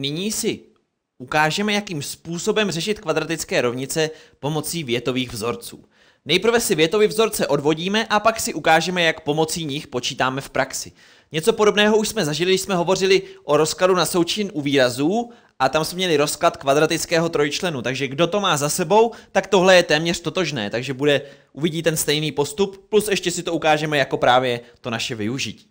Nyní si ukážeme, jakým způsobem řešit kvadratické rovnice pomocí větových vzorců. Nejprve si větový vzorce odvodíme a pak si ukážeme, jak pomocí nich počítáme v praxi. Něco podobného už jsme zažili, když jsme hovořili o rozkladu na součin u výrazů a tam jsme měli rozklad kvadratického trojčlenu, takže kdo to má za sebou, tak tohle je téměř totožné, takže bude, uvidí ten stejný postup, plus ještě si to ukážeme jako právě to naše využití.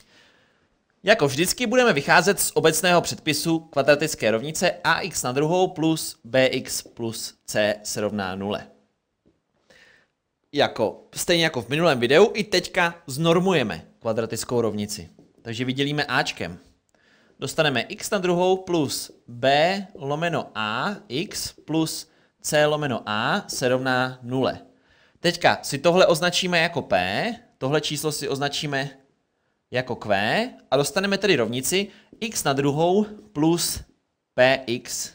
Jako vždycky budeme vycházet z obecného předpisu kvadratické rovnice ax na druhou plus bx plus c se rovná nule. Jako, stejně jako v minulém videu, i teďka znormujeme kvadratickou rovnici. Takže vydělíme ačkem. Dostaneme x na druhou plus b lomeno a x plus c lomeno a se rovná nule. Teďka si tohle označíme jako p, tohle číslo si označíme jako Q a dostaneme tedy rovnici x na druhou plus px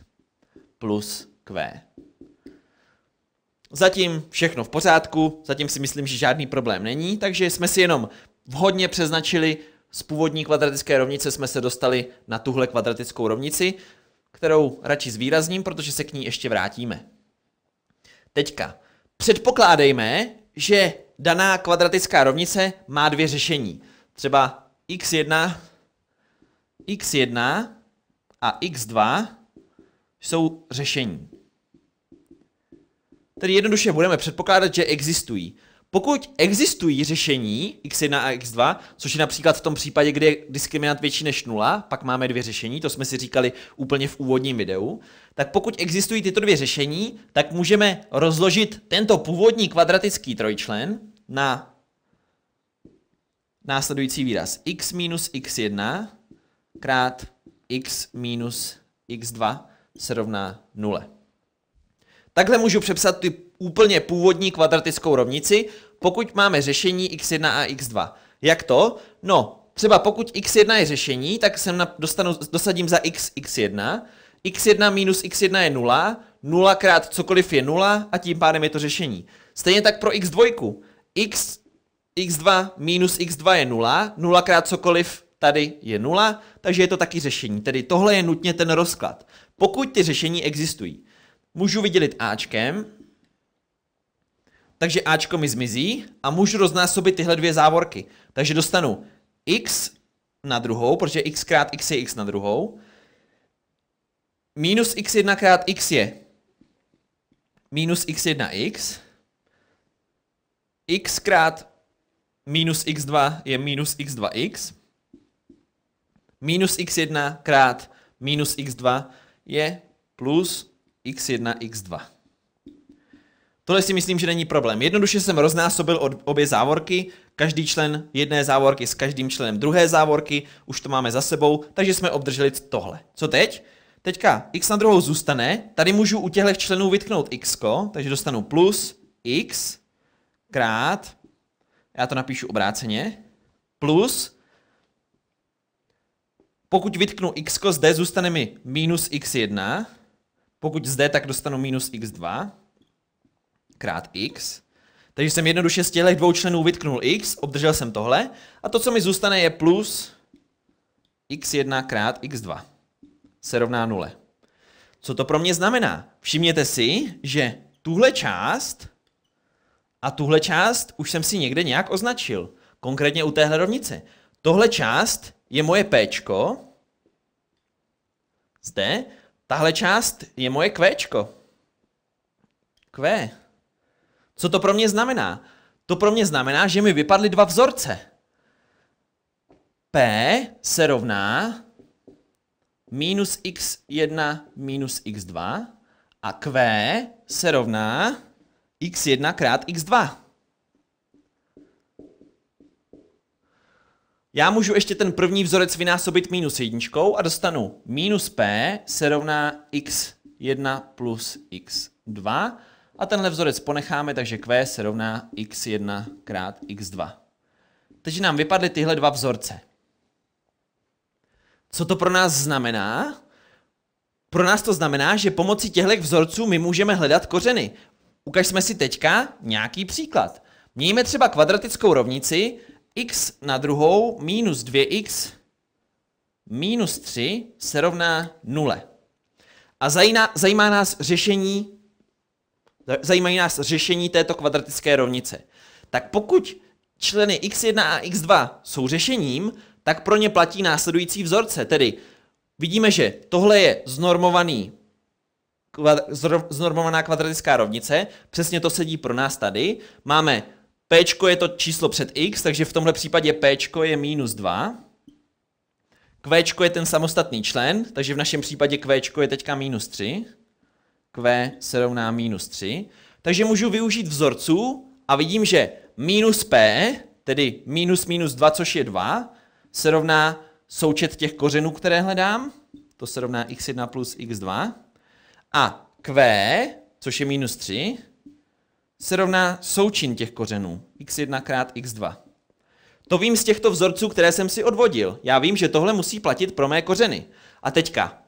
plus Q. Zatím všechno v pořádku, zatím si myslím, že žádný problém není, takže jsme si jenom vhodně přeznačili z původní kvadratické rovnice jsme se dostali na tuhle kvadratickou rovnici, kterou radši zvýrazním, protože se k ní ještě vrátíme. Teďka, předpokládejme, že daná kvadratická rovnice má dvě řešení třeba x1, x1 a x2 jsou řešení. Tedy jednoduše budeme předpokládat, že existují. Pokud existují řešení x1 a x2, což je například v tom případě, kdy je diskriminant větší než 0, pak máme dvě řešení, to jsme si říkali úplně v úvodním videu, tak pokud existují tyto dvě řešení, tak můžeme rozložit tento původní kvadratický trojčlen na následující výraz. x minus x1 krát x minus x2 se rovná 0. Takhle můžu přepsat ty úplně původní kvadratickou rovnici, pokud máme řešení x1 a x2. Jak to? No, třeba pokud x1 je řešení, tak jsem na, dostanu, dosadím za x x1, x1 minus x1 je 0, 0 krát cokoliv je 0 a tím pádem je to řešení. Stejně tak pro x2. x x2 minus x2 je 0, 0 krát cokoliv tady je 0, takže je to taky řešení. Tedy tohle je nutně ten rozklad. Pokud ty řešení existují, můžu vydělit Ačkem, takže Ačko mi zmizí a můžu roznásobit tyhle dvě závorky. Takže dostanu x na druhou, protože x krát x je x na druhou. Minus x1 krát x je minus x1x. x krát minus x2 je minus x2x. Minus x1 krát minus x2 je plus x1, x2. Tohle si myslím, že není problém. Jednoduše jsem roznásobil od obě závorky, každý člen jedné závorky s každým členem druhé závorky, už to máme za sebou, takže jsme obdrželi tohle. Co teď? Teďka x na druhou zůstane, tady můžu u těchto členů vytknout x, takže dostanu plus x krát já to napíšu obráceně, plus, pokud vytknu x zde, zůstane mi minus x1, pokud zde, tak dostanu minus x2 krát x. Takže jsem jednoduše z těchto dvou členů vytknul x, obdržel jsem tohle a to, co mi zůstane, je plus x1 krát x2 se rovná nule. Co to pro mě znamená? Všimněte si, že tuhle část a tuhle část už jsem si někde nějak označil. Konkrétně u téhle rovnice. Tohle část je moje P. Zde. Tahle část je moje Q. Q. Co to pro mě znamená? To pro mě znamená, že mi vypadly dva vzorce. P se rovná minus x1 minus x2 a Q se rovná x1 krát x2. Já můžu ještě ten první vzorec vynásobit minus jedničkou a dostanu minus p se rovná x1 plus x2 a tenhle vzorec ponecháme, takže q se rovná x1 krát x2. Takže nám vypadly tyhle dva vzorce. Co to pro nás znamená? Pro nás to znamená, že pomocí těchto vzorců my můžeme hledat kořeny. Ukažme si teďka nějaký příklad. Mějme třeba kvadratickou rovnici x na druhou minus 2x minus 3 se rovná 0. A zajímá, zajímá nás řešení zajímají nás řešení této kvadratické rovnice. Tak pokud členy x1 a x2 jsou řešením, tak pro ně platí následující vzorce. Tedy vidíme, že tohle je znormovaný znormovaná kvadratická rovnice, přesně to sedí pro nás tady. Máme p je to číslo před x, takže v tomhle případě p je minus 2. Q je ten samostatný člen, takže v našem případě Q je teďka minus 3. Q se rovná minus 3. Takže můžu využít vzorců a vidím, že minus P, tedy minus minus 2, což je 2, se rovná součet těch kořenů, které hledám. To se rovná x1 plus x2. A Q, což je minus 3, se rovná součin těch kořenů. x1 krát x2. To vím z těchto vzorců, které jsem si odvodil. Já vím, že tohle musí platit pro mé kořeny. A teďka,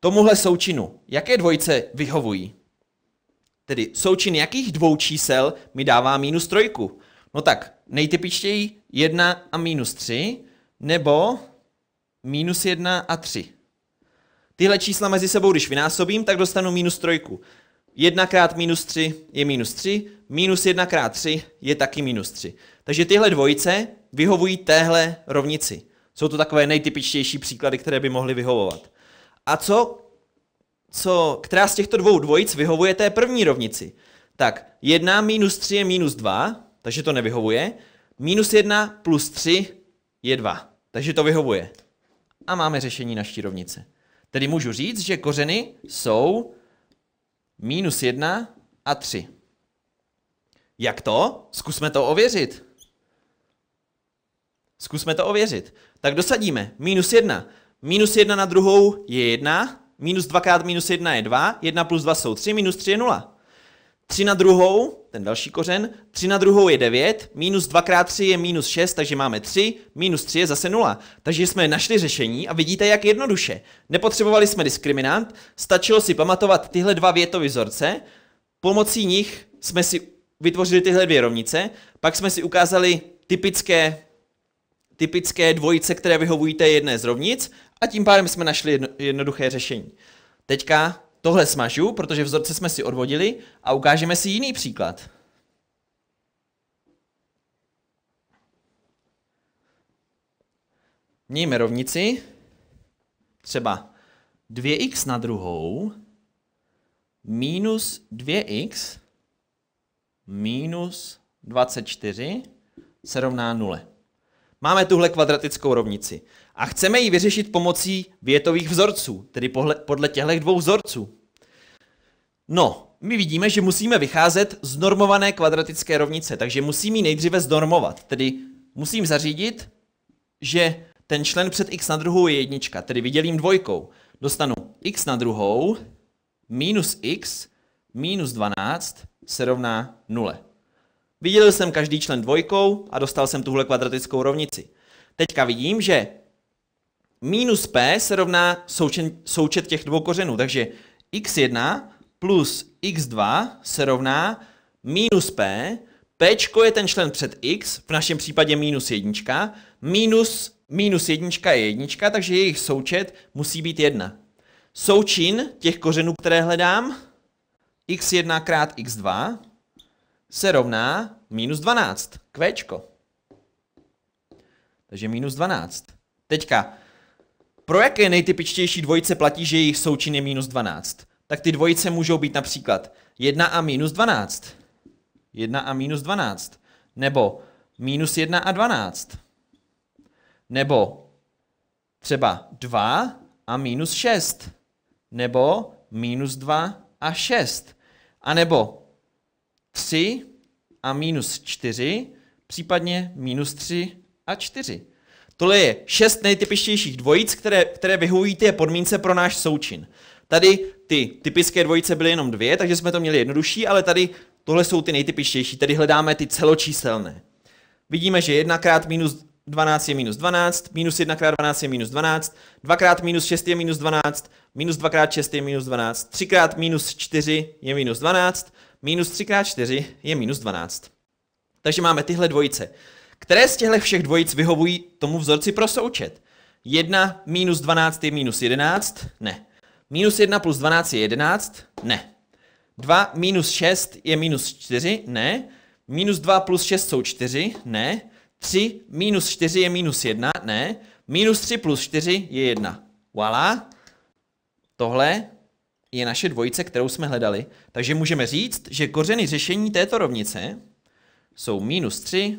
tomuhle součinu, jaké dvojce vyhovují? Tedy součin jakých dvou čísel mi dává minus trojku? No tak, nejtypičtěji 1 a minus 3, nebo minus 1 a 3. Tyhle čísla mezi sebou, když vynásobím, tak dostanu minus trojku. 1 krát minus 3 je minus 3, minus 1 krát 3 je taky minus 3. Takže tyhle dvojice vyhovují téhle rovnici. Jsou to takové nejtypičtější příklady, které by mohly vyhovovat. A co, co, která z těchto dvou dvojic vyhovuje té první rovnici? Tak 1 minus 3 je minus 2, takže to nevyhovuje. Minus 1 plus 3 je 2, takže to vyhovuje. A máme řešení naší rovnice. Tedy můžu říct, že kořeny jsou minus 1 a 3. Jak to? Zkusme to ověřit. Zkusme to ověřit. Tak dosadíme minus 1. Minus 1 na druhou je 1, minus 2 krát minus 1 je 2, 1 plus 2 jsou 3, minus 3 je 0. 3 na druhou, ten další kořen, 3 na druhou je 9, minus 2 krát 3 je minus 6, takže máme 3, minus 3 je zase 0. Takže jsme našli řešení a vidíte, jak jednoduše. Nepotřebovali jsme diskriminant, stačilo si pamatovat tyhle dva větovy vzorce, pomocí nich jsme si vytvořili tyhle dvě rovnice, pak jsme si ukázali typické, typické dvojice, které vyhovují té jedné z rovnic a tím pádem jsme našli jedno, jednoduché řešení. Teďka tohle smažu, protože vzorce jsme si odvodili a ukážeme si jiný příklad. Mějme rovnici, třeba 2x na druhou minus 2x minus 24 se rovná 0. Máme tuhle kvadratickou rovnici. A chceme ji vyřešit pomocí větových vzorců, tedy podle těchto dvou vzorců. No, my vidíme, že musíme vycházet z normované kvadratické rovnice, takže musím ji nejdříve znormovat, tedy musím zařídit, že ten člen před x na druhou je jednička, tedy vydělím dvojkou. Dostanu x na druhou minus x minus 12 se rovná 0. Vydělil jsem každý člen dvojkou a dostal jsem tuhle kvadratickou rovnici. Teďka vidím, že minus p se rovná součet, součet těch dvou kořenů. Takže x1 plus x2 se rovná minus p, p je ten člen před x, v našem případě minus jednička, minus minus jednička je jednička, takže jejich součet musí být jedna. Součin těch kořenů, které hledám, x1 krát x2 se rovná minus 12, kvečko. Takže minus 12. Teďka pro jaké nejtypičtější dvojice platí, že jejich součin je minus 12? Tak ty dvojice můžou být například 1 a minus 12. 1 a minus 12. Nebo minus 1 a 12. Nebo třeba 2 a minus 6. Nebo minus 2 a 6. A nebo 3 a minus 4, případně minus 3 a 4. Tohle je šest nejtypičtějších dvojic, které, které vyhovují ty podmínce pro náš součin. Tady ty typické dvojice byly jenom dvě, takže jsme to měli jednodušší, ale tady tohle jsou ty nejtypičtější, tedy hledáme ty celočíselné. Vidíme, že 1 krát minus 12 je minus 12, minus 1 krát 12 je minus 12, 2 krát minus 6 je minus 12, minus 2 krát 6 je minus 12, 3 krát minus 4 je minus 12, minus 3 krát 4 je minus 12. Takže máme tyhle dvojice. Které z těchto všech dvojic vyhovují tomu vzorci pro součet? 1 minus 12 je minus 11? Ne. Minus 1 plus 12 je 11? Ne. 2 minus 6 je minus 4? Ne. Minus 2 plus 6 jsou 4? Ne. 3 minus 4 je minus 1? Ne. Minus 3 plus 4 je 1. Voilà. Tohle je naše dvojice, kterou jsme hledali. Takže můžeme říct, že kořeny řešení této rovnice jsou minus 3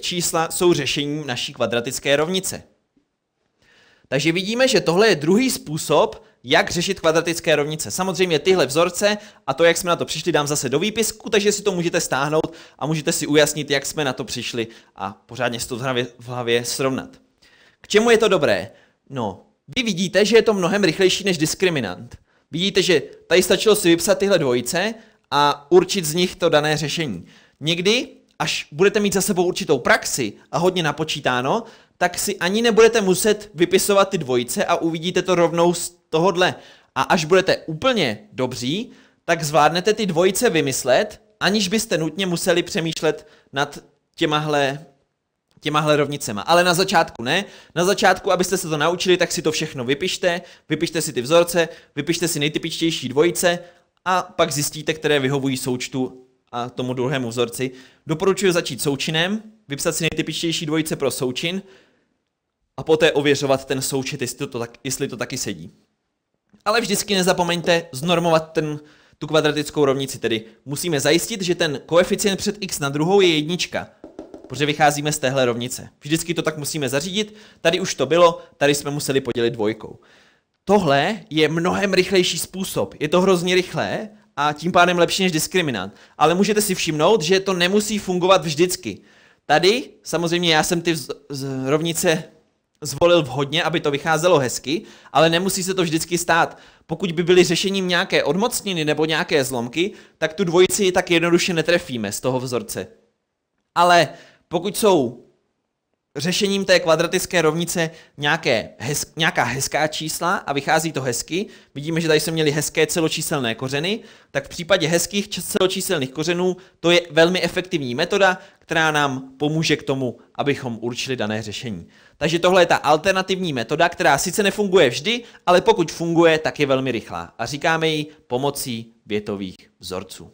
čísla jsou řešením naší kvadratické rovnice. Takže vidíme, že tohle je druhý způsob, jak řešit kvadratické rovnice. Samozřejmě tyhle vzorce a to, jak jsme na to přišli, dám zase do výpisku, takže si to můžete stáhnout a můžete si ujasnit, jak jsme na to přišli a pořádně si to v hlavě, v hlavě srovnat. K čemu je to dobré? No, vy vidíte, že je to mnohem rychlejší než diskriminant. Vidíte, že tady stačilo si vypsat tyhle dvojice a určit z nich to dané řešení. Někdy až budete mít za sebou určitou praxi a hodně napočítáno, tak si ani nebudete muset vypisovat ty dvojice a uvidíte to rovnou z tohohle. A až budete úplně dobří, tak zvládnete ty dvojice vymyslet, aniž byste nutně museli přemýšlet nad těmahle těmahle rovnicema. Ale na začátku ne. Na začátku, abyste se to naučili, tak si to všechno vypište, vypište si ty vzorce, vypište si nejtypičtější dvojice a pak zjistíte, které vyhovují součtu a tomu druhému vzorci. Doporučuji začít součinem, vypsat si nejtypičtější dvojice pro součin a poté ověřovat ten součet, jestli to, tak, jestli to taky sedí. Ale vždycky nezapomeňte znormovat ten, tu kvadratickou rovnici, tedy musíme zajistit, že ten koeficient před x na druhou je jednička, protože vycházíme z téhle rovnice. Vždycky to tak musíme zařídit, tady už to bylo, tady jsme museli podělit dvojkou. Tohle je mnohem rychlejší způsob, je to hrozně rychlé, a tím pádem lepší než diskriminant. Ale můžete si všimnout, že to nemusí fungovat vždycky. Tady samozřejmě já jsem ty vz, rovnice zvolil vhodně, aby to vycházelo hezky, ale nemusí se to vždycky stát. Pokud by byly řešením nějaké odmocniny nebo nějaké zlomky, tak tu dvojici tak jednoduše netrefíme z toho vzorce. Ale pokud jsou řešením té kvadratické rovnice nějaké hez, nějaká hezká čísla a vychází to hezky. Vidíme, že tady jsme měli hezké celočíselné kořeny, tak v případě hezkých celočíselných kořenů to je velmi efektivní metoda, která nám pomůže k tomu, abychom určili dané řešení. Takže tohle je ta alternativní metoda, která sice nefunguje vždy, ale pokud funguje, tak je velmi rychlá a říkáme ji pomocí větových vzorců.